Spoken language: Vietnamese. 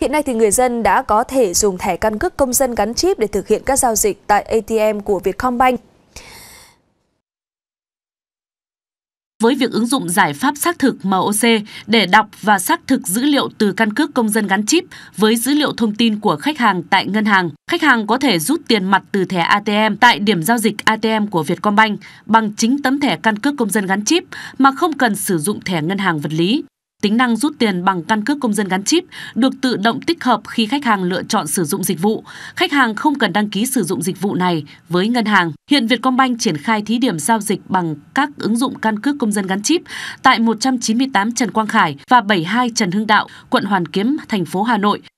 Hiện nay thì người dân đã có thể dùng thẻ căn cước công dân gắn chip để thực hiện các giao dịch tại ATM của Vietcombank. với việc ứng dụng giải pháp xác thực MOC để đọc và xác thực dữ liệu từ căn cước công dân gắn chip với dữ liệu thông tin của khách hàng tại ngân hàng. Khách hàng có thể rút tiền mặt từ thẻ ATM tại điểm giao dịch ATM của Vietcombank bằng chính tấm thẻ căn cước công dân gắn chip mà không cần sử dụng thẻ ngân hàng vật lý. Tính năng rút tiền bằng căn cước công dân gắn chip được tự động tích hợp khi khách hàng lựa chọn sử dụng dịch vụ. Khách hàng không cần đăng ký sử dụng dịch vụ này với ngân hàng. Hiện Vietcombank triển khai thí điểm giao dịch bằng các ứng dụng căn cước công dân gắn chip tại 198 Trần Quang Khải và 72 Trần Hưng Đạo, quận Hoàn Kiếm, thành phố Hà Nội.